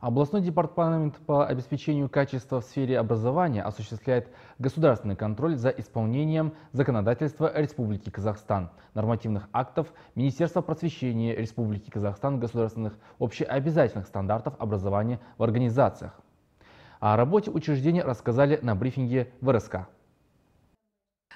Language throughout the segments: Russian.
Областной департамент по обеспечению качества в сфере образования осуществляет государственный контроль за исполнением законодательства Республики Казахстан, нормативных актов Министерства просвещения Республики Казахстан, государственных общеобязательных стандартов образования в организациях. О работе учреждения рассказали на брифинге в РСК.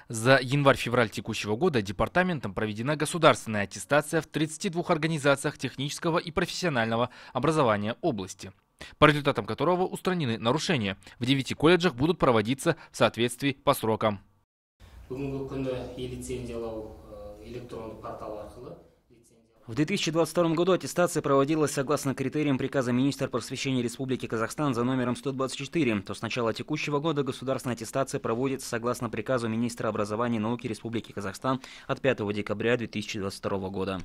За январь-февраль текущего года департаментом проведена государственная аттестация в 32 организациях технического и профессионального образования области по результатам которого устранены нарушения. В девяти колледжах будут проводиться в соответствии по срокам. В 2022 году аттестация проводилась согласно критериям приказа министра просвещения Республики Казахстан за номером 124, то с начала текущего года государственная аттестация проводится согласно приказу министра образования и науки Республики Казахстан от 5 декабря 2022 года.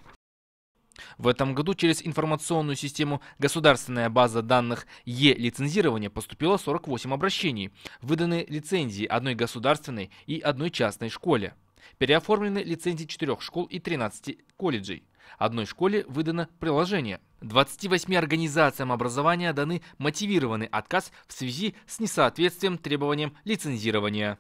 В этом году через информационную систему «Государственная база данных Е-лицензирования» поступило 48 обращений. Выданы лицензии одной государственной и одной частной школе. Переоформлены лицензии четырех школ и 13 колледжей. Одной школе выдано приложение. 28 организациям образования даны мотивированный отказ в связи с несоответствием требованиям лицензирования.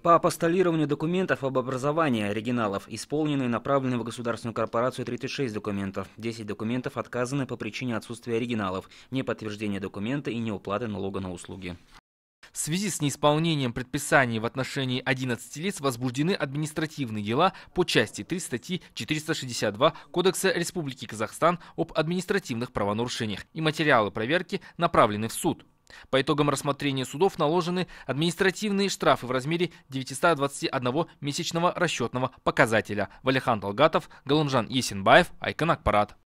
По постолированию документов об образовании оригиналов исполненные и направлены в государственную корпорацию 36 документов. 10 документов отказаны по причине отсутствия оригиналов, неподтверждения документа и неуплаты налога на услуги связи с неисполнением предписаний в отношении 11 лиц возбуждены административные дела по части 3 статьи 462 Кодекса Республики Казахстан об административных правонарушениях и материалы проверки направлены в суд. По итогам рассмотрения судов наложены административные штрафы в размере 921 месячного расчетного показателя. Валихан Талгатов, Галамжан Есенбаев, Айкан Акпарат.